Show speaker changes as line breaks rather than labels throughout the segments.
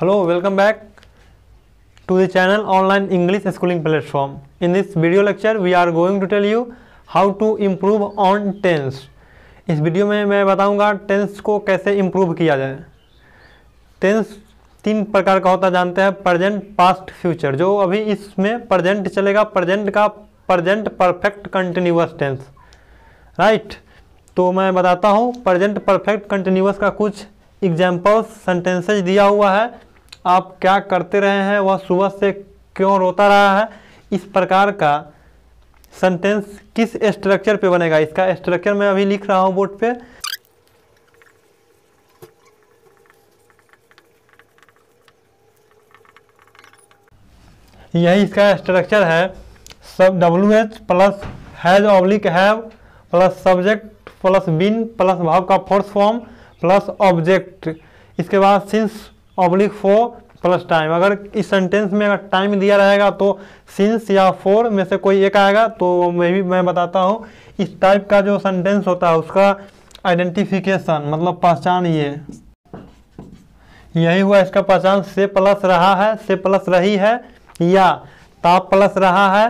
Hello, welcome back to the channel online English schooling platform. In this video lecture, we are going to tell you how to improve on tense. इस video में मैं बताऊंगा tense को कैसे improve किया जाए tense तीन प्रकार का होता जानते हैं प्रजेंट पास्ट फ्यूचर जो अभी इसमें प्रजेंट चलेगा प्रजेंट का present perfect continuous tense right तो मैं बताता हूँ प्रजेंट परफेक्ट कंटिन्यूस का कुछ एग्जाम्पल्स सेंटेंसेज दिया हुआ है आप क्या करते रहे हैं वह सुबह से क्यों रोता रहा है इस प्रकार का सेंटेंस किस स्ट्रक्चर पे बनेगा इसका स्ट्रक्चर मैं अभी लिख रहा हूँ बोर्ड पे यही इसका स्ट्रक्चर है सब W H plus has oblique have plus subject plus been plus भाव का फोर्स फॉर्म प्लस ऑब्जेक्ट इसके बाद since oblique for plus time अगर इस सेंटेंस में अगर टाइम दिया रहेगा तो सिंस या फोर में से कोई एक आएगा तो मैं भी मैं बताता हूँ इस टाइप का जो सेंटेंस होता है उसका आइडेंटिफिकेशन मतलब पहचान ये यही हुआ इसका पहचान से प्लस रहा है से प्लस रही है या ताप प्लस रहा है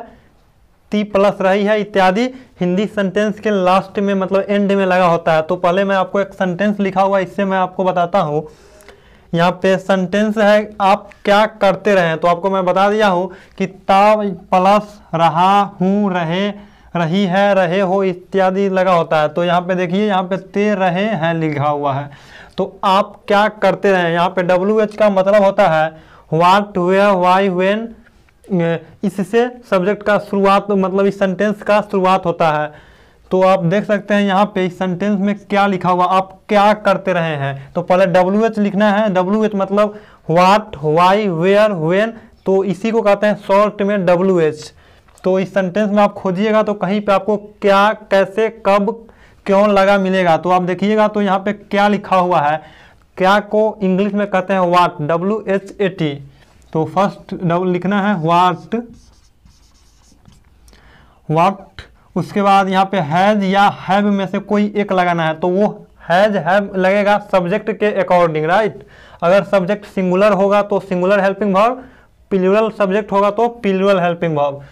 ती प्लस रही है इत्यादि हिंदी सेंटेंस के लास्ट में मतलब एंड में लगा होता है तो पहले मैं आपको एक सेंटेंस लिखा हुआ इससे मैं आपको बताता हूँ यहाँ पे सेंटेंस है आप क्या करते रहे तो आपको मैं बता दिया हूँ कि ता प्लस रहा हूँ रहे रही है रहे हो इत्यादि लगा होता है तो यहाँ पे देखिए यहाँ पे ते रहे हैं लिखा हुआ है तो आप क्या करते रहे यहाँ पे डब्ल्यू एच का मतलब होता है वाट हुए वाई हुएन इससे सब्जेक्ट का शुरुआत मतलब इस सेंटेंस का शुरुआत होता है तो आप देख सकते हैं यहाँ पे सेंटेंस में क्या लिखा हुआ आप क्या करते रहे हैं तो पहले डब्ल्यू एच लिखना है डब्ल्यू एच मतलब व्हाट वाई वेयर वेन तो इसी को कहते हैं शॉर्ट में डब्ल्यू एच तो इस सेंटेंस में आप खोजिएगा तो कहीं पे आपको क्या कैसे कब क्यों लगा मिलेगा तो आप देखिएगा तो यहाँ पे क्या लिखा हुआ है क्या को इंग्लिश में कहते हैं what W H A T तो फर्स्ट लिखना है वाट वाट उसके बाद यहाँ पे हैज़ या हैव में से कोई एक लगाना है तो वो हैज़ हैव लगेगा सब्जेक्ट के अकॉर्डिंग राइट अगर सब्जेक्ट सिंगुलर होगा तो सिंगुलर हेल्पिंग भाव प्लूरल सब्जेक्ट होगा तो प्लूरल हेल्पिंग भाव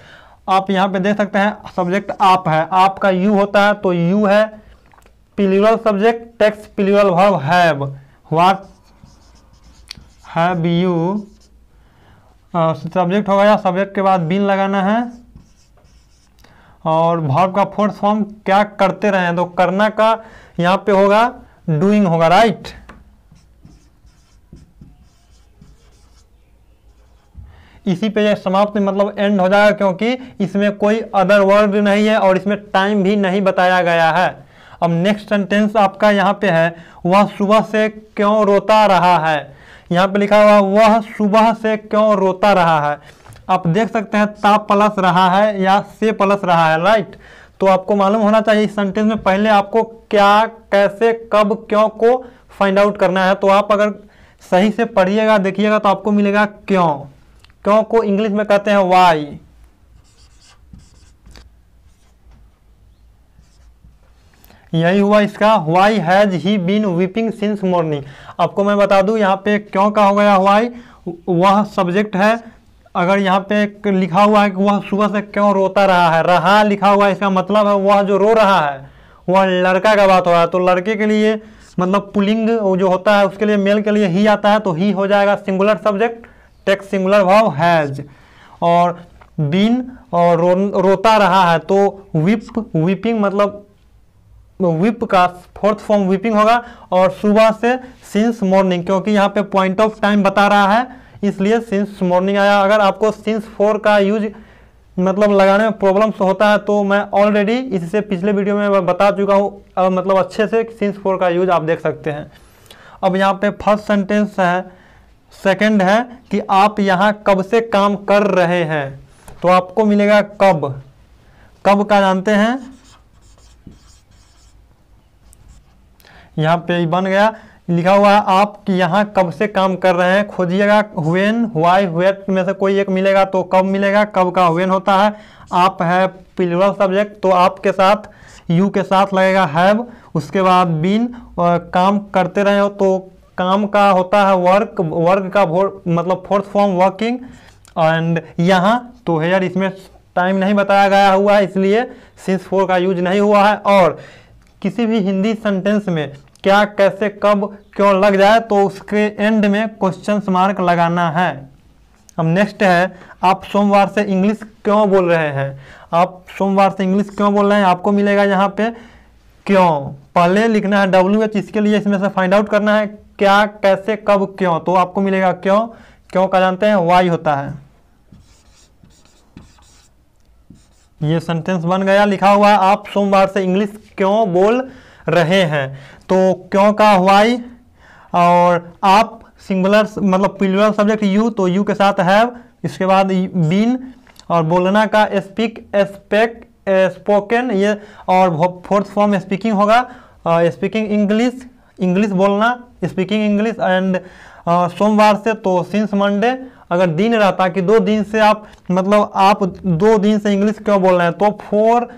आप यहाँ पे देख सकते हैं सब्जेक्ट आप है आपका यू होता है तो यू है प्लूरल सब्जेक्ट टेक्स प्लूरल भाव have what have you subject होगा या सब्जेक्ट के बाद बीन लगाना है और भाव का फोर्थ फॉर्म क्या करते रहे तो करना का यहां पे होगा डूइंग होगा राइट इसी पे समाप्त मतलब एंड हो जाएगा क्योंकि इसमें कोई अदर वर्ड नहीं है और इसमें टाइम भी नहीं बताया गया है अब नेक्स्ट सेंटेंस आपका यहाँ पे है वह सुबह से क्यों रोता रहा है यहाँ पे लिखा हुआ वह सुबह से क्यों रोता रहा है आप देख सकते हैं ता प्लस रहा है या से प्लस रहा है राइट तो आपको मालूम होना चाहिए इस सेंटेंस में पहले आपको क्या कैसे कब क्यों को फाइंड आउट करना है तो आप अगर सही से पढ़िएगा देखिएगा तो आपको मिलेगा क्यों क्यों को इंग्लिश में कहते हैं वाई यही हुआ इसका why has he been weeping since morning आपको मैं बता दूं यहां पे क्यों का हो गया वाई वह सब्जेक्ट है अगर यहाँ पे लिखा हुआ है कि वह सुबह से क्यों रोता रहा है रहा लिखा हुआ है इसका मतलब है वह जो रो रहा है वह लड़का का बात हो रहा है तो लड़के के लिए मतलब पुलिंग जो होता है उसके लिए मेल के लिए ही आता है तो ही हो जाएगा सिंगुलर सब्जेक्ट टेक्स सिंगुलर भाव हैज और बीन और रो, रोता रहा है तो विप विपिंग मतलब विप का फोर्थ फॉर्म विपिंग होगा और सुबह से सिंस मॉर्निंग क्योंकि यहाँ पे पॉइंट ऑफ टाइम बता रहा है इसलिए सिंस मॉर्निंग आया अगर आपको सिंस फोर का यूज मतलब लगाने में प्रॉब्लम्स होता है तो मैं ऑलरेडी इससे पिछले वीडियो में बता चुका हूँ मतलब अच्छे से सिंस फोर का यूज आप देख सकते हैं अब यहाँ पे फर्स्ट सेंटेंस है सेकंड है कि आप यहाँ कब से काम कर रहे हैं तो आपको मिलेगा कब कब का जानते हैं यहाँ पे बन गया लिखा हुआ है आप कि यहाँ कब से काम कर रहे हैं खोजिएगा हुएन वाई हुएट में से कोई एक मिलेगा तो कब मिलेगा कब का हुएन होता है आप है प्लूरल सब्जेक्ट तो आपके साथ यू के साथ लगेगा हैव उसके बाद बीन और काम करते रहे हो तो काम का होता है वर्क वर्क का मतलब फोर्थ फॉर्म वर्किंग एंड यहाँ तो हेयर इसमें टाइम नहीं बताया गया हुआ है इसलिए सिंस फोर का यूज नहीं हुआ है और किसी भी हिंदी सेंटेंस में क्या कैसे कब क्यों लग जाए तो उसके एंड में क्वेश्चन मार्क लगाना है अब नेक्स्ट है आप सोमवार से इंग्लिश क्यों बोल रहे हैं आप सोमवार से इंग्लिश क्यों बोल रहे हैं आपको मिलेगा यहाँ पे क्यों पहले लिखना है डब्ल्यू एच इसके लिए इसमें से फाइंड आउट करना है क्या कैसे कब क्यों तो आपको मिलेगा क्यों क्यों का जानते हैं वाई होता है ये सेंटेंस बन गया लिखा हुआ आप सोमवार से इंग्लिश क्यों बोल रहे हैं तो क्यों का वाई और आप सिंगुलर मतलब पिलुलर सब्जेक्ट यू तो यू के साथ हैव इसके बाद बीन और बोलना का स्पीक स्पेक स्पोकन ये और फोर्थ फॉर्म स्पीकिंग होगा स्पीकिंग इंग्लिश इंग्लिश बोलना स्पीकिंग इंग्लिश एंड सोमवार से तो सिंस मंडे अगर दिन रहता कि दो दिन से आप मतलब आप दो दिन से इंग्लिश क्यों बोल रहे हैं तो फोर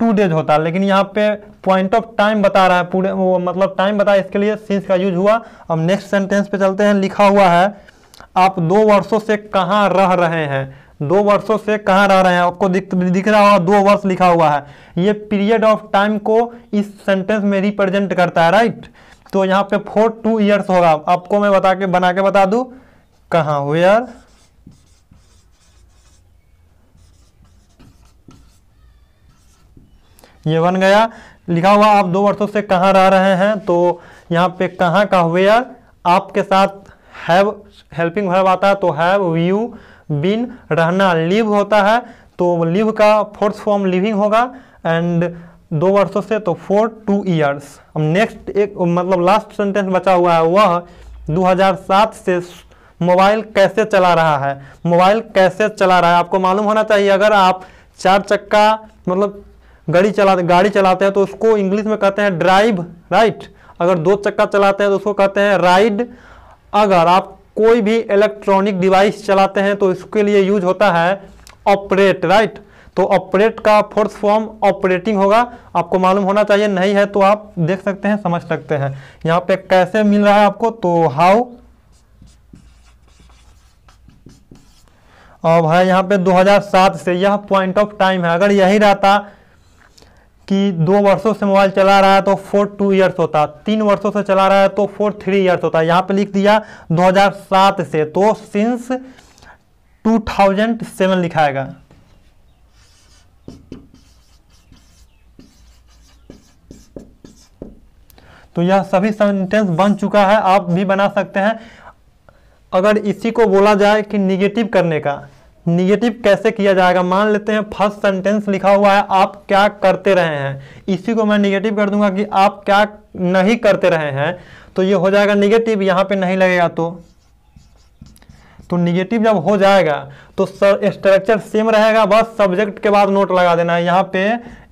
टू डेज होता है लेकिन यहाँ पे पॉइंट ऑफ टाइम बता रहा है पूरे वो मतलब टाइम बता इसके लिए सिंस का यूज हुआ अब नेक्स्ट सेंटेंस पे चलते हैं लिखा हुआ है आप दो वर्षों से कहाँ रह रहे हैं दो वर्षों से कहाँ रह रहे हैं आपको दिख दिख रहा होगा दो वर्ष लिखा हुआ है ये पीरियड ऑफ टाइम को इस सेंटेंस में रिप्रेजेंट करता है राइट तो यहाँ पे फोर टू ईयर्स होगा आपको मैं बता के बना के बता दूँ कहाँ वेयर ये बन गया लिखा हुआ आप दो वर्षों से कहाँ रह रहे हैं तो यहाँ पे कहाँ का यार आपके साथ हैव हेल्पिंग वर्ब आता है तो हैव यू बिन रहना लिव होता है तो लिव का फोर्थ फॉर्म लिविंग होगा एंड दो वर्षों से तो फोर टू ईयर्स अब नेक्स्ट एक मतलब लास्ट सेंटेंस बचा हुआ है वह 2007 से मोबाइल कैसे चला रहा है मोबाइल कैसे चला रहा है आपको मालूम होना चाहिए अगर आप चार चक्का मतलब गाड़ी चलाते गाड़ी चलाते हैं तो उसको इंग्लिश में कहते हैं ड्राइव राइट अगर दो चक्का चलाते हैं तो उसको कहते हैं राइड अगर आप कोई भी इलेक्ट्रॉनिक डिवाइस चलाते हैं तो इसके लिए यूज होता है ऑपरेट राइट तो ऑपरेट का फोर्थ फॉर्म ऑपरेटिंग होगा आपको मालूम होना चाहिए नहीं है तो आप देख सकते हैं समझ सकते हैं यहाँ पे कैसे मिल रहा है आपको तो हाउ अब है यहाँ पे 2007 से यह पॉइंट ऑफ टाइम है अगर यही रहता कि दो वर्षों से मोबाइल चला रहा है तो फोर टू ईयर्स होता तीन वर्षों से चला रहा है तो फोर थ्री ईयर्स होता यहाँ पे लिख दिया 2007 से तो सिंस 2007 लिखाएगा तो यह सभी सेंटेंस बन चुका है आप भी बना सकते हैं अगर इसी को बोला जाए कि निगेटिव करने का निगेटिव कैसे किया जाएगा मान लेते हैं फर्स्ट सेंटेंस लिखा हुआ है आप क्या करते रहे हैं इसी को मैं निगेटिव कर दूंगा कि आप क्या नहीं करते रहे हैं तो ये हो जाएगा निगेटिव यहाँ पे नहीं लगेगा तो तो निगेटिव जब हो जाएगा तो स्ट्रक्चर सेम रहेगा बस सब्जेक्ट के बाद नोट लगा देना है यहाँ पे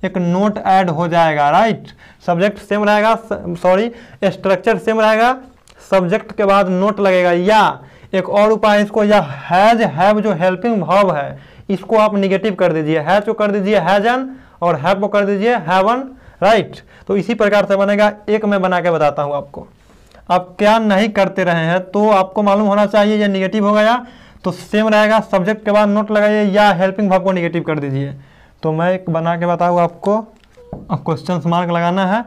एक नोट ऐड हो जाएगा राइट सब्जेक्ट सेम रहेगा सॉरी स्ट्रक्चर सेम रहेगा सब्जेक्ट के बाद नोट लगेगा या एक और उपाय इसको या हैज हैव जो हेल्पिंग भाव है इसको आप निगेटिव कर दीजिए हैज को कर दीजिए एन और हैव को कर दीजिए हैवन राइट तो इसी प्रकार से बनेगा एक मैं बना के बताता हूँ आपको आप क्या नहीं करते रहे हैं तो आपको मालूम होना चाहिए या निगेटिव हो गया तो सेम रहेगा सब्जेक्ट के बाद नोट लगाइए या हेल्पिंग भाव को निगेटिव कर दीजिए तो मैं एक बना के बताऊँ आपको क्वेश्चन मार्क लगाना है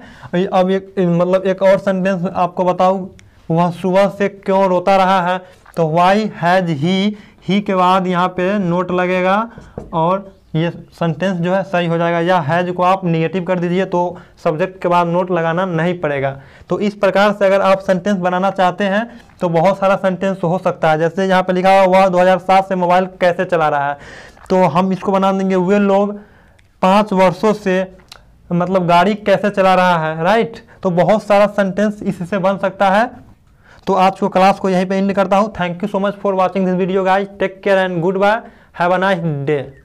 अब एक मतलब एक और सेंटेंस आपको बताऊँ वह सुबह से क्यों रोता रहा है तो वाई हैज ही ही के बाद यहाँ पे नोट लगेगा और ये सेंटेंस जो है सही हो जाएगा या हैज को आप निगेटिव कर दीजिए तो सब्जेक्ट के बाद नोट लगाना नहीं पड़ेगा तो इस प्रकार से अगर आप सेंटेंस बनाना चाहते हैं तो बहुत सारा सेंटेंस हो सकता है जैसे यहाँ पे लिखा हुआ वह 2007 से मोबाइल कैसे चला रहा है तो हम इसको बना देंगे वे लोग पाँच वर्षों से मतलब गाड़ी कैसे चला रहा है राइट तो बहुत सारा सेंटेंस इससे बन सकता है तो आज को क्लास को यहीं पे एंड करता हूँ thank you so much for watching this video guys take care and good bye have a nice day